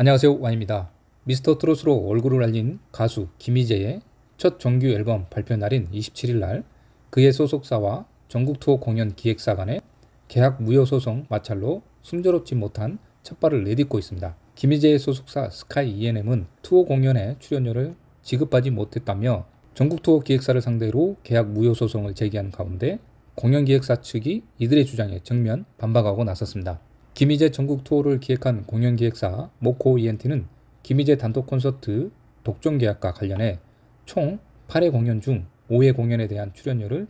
안녕하세요 와입니다 미스터 트롯으로 얼굴을 알린 가수 김희재의 첫 정규 앨범 발표 날인 27일 날 그의 소속사와 전국 투어 공연 기획사 간의 계약 무효 소송 마찰로 순조롭지 못한 첫발을 내딛고 있습니다. 김희재의 소속사 스카이 E&M은 투어 공연에 출연료를 지급하지 못했다며 전국 투어 기획사를 상대로 계약 무효 소송을 제기한 가운데 공연 기획사 측이 이들의 주장에 정면 반박하고 나섰습니다. 김희재 전국 투어를 기획한 공연기획사 모코 ENT는 김희재 단독 콘서트 독점 계약과 관련해 총 8회 공연 중 5회 공연에 대한 출연료를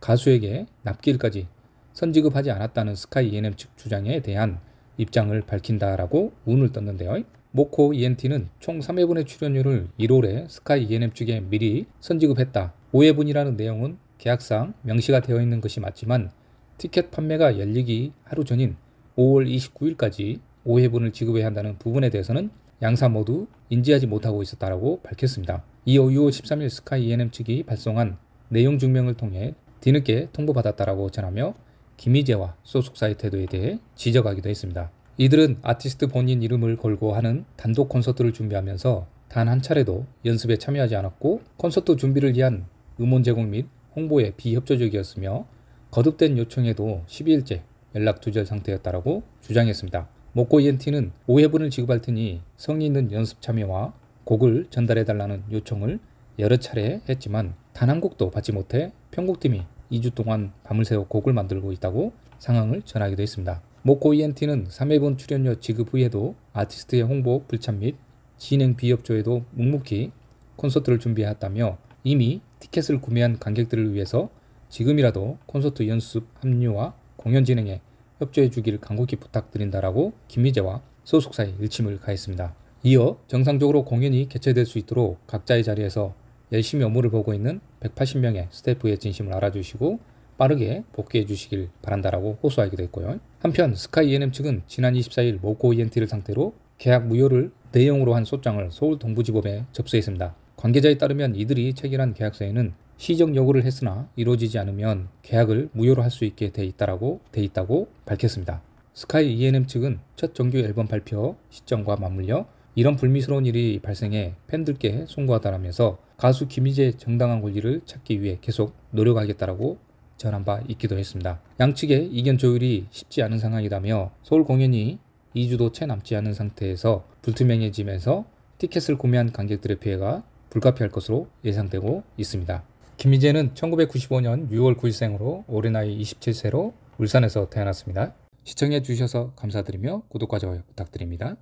가수에게 납기일까지 선지급하지 않았다는 스카이 ENM 측 주장에 대한 입장을 밝힌다라고 운을 떴는데요. 모코 ENT는 총 3회분의 출연료를 1월에 스카이 ENM 측에 미리 선지급했다. 5회분이라는 내용은 계약상 명시가 되어 있는 것이 맞지만 티켓 판매가 열리기 하루 전인 5월 29일까지 5회분을 지급해야 한다는 부분에 대해서는 양사 모두 인지하지 못하고 있었다라고 밝혔습니다. 이어 6월 13일 스카이 ENM 측이 발송한 내용 증명을 통해 뒤늦게 통보받았다라고 전하며 김희재와 소속사의 태도에 대해 지적하기도 했습니다. 이들은 아티스트 본인 이름을 걸고 하는 단독 콘서트를 준비하면서 단 한 차례도 연습에 참여하지 않았고 콘서트 준비를 위한 음원 제공 및 홍보에 비협조적이었으며 거듭된 요청에도 12일째 연락 두절 상태였다라고 주장했습니다. 모코 ENT는 5회분을 지급할 테니 성의 있는 연습 참여와 곡을 전달해달라는 요청을 여러 차례 했지만 단 한 곡도 받지 못해 편곡팀이 2주 동안 밤을 새워 곡을 만들고 있다고 상황을 전하기도 했습니다. 모코 ENT는 3회분 출연료 지급 후에도 아티스트의 홍보 불참 및 진행 비협조에도 묵묵히 콘서트를 준비했다며 이미 티켓을 구매한 관객들을 위해서 지금이라도 콘서트 연습 합류와 공연진행에 협조해 주기를 간곡히 부탁드린다라고 김미재와 소속사에 일침을 가했습니다. 이어 정상적으로 공연이 개최될 수 있도록 각자의 자리에서 열심히 업무를 보고 있는 180명의 스태프의 진심을 알아주시고 빠르게 복귀해 주시길 바란다라고 호소하기도 했고요. 한편 스카이 ENM 측은 지난 24일 모코 ENT를 상태로 계약 무효를 내용으로 한 소장을 서울 동부지법에 접수했습니다. 관계자에 따르면 이들이 체결한 계약서에는 시정 요구를 했으나 이루어지지 않으면 계약을 무효로 할 수 있게 돼 있다라고 돼 있다고 밝혔습니다. 스카이 E&M 측은 첫 정규 앨범 발표 시점과 맞물려 이런 불미스러운 일이 발생해 팬들께 송구하다라면서 가수 김희재의 정당한 권리를 찾기 위해 계속 노력하겠다라고 전한 바 있기도 했습니다. 양측의 이견 조율이 쉽지 않은 상황이라며 서울 공연이 2주도 채 남지 않은 상태에서 불투명해지면서 티켓을 구매한 관객들의 피해가 불가피할 것으로 예상되고 있습니다. 김희재는 1995년 6월 9일생으로 올해 나이 27세로 울산에서 태어났습니다. 시청해 주셔서 감사드리며 구독과 좋아요 부탁드립니다.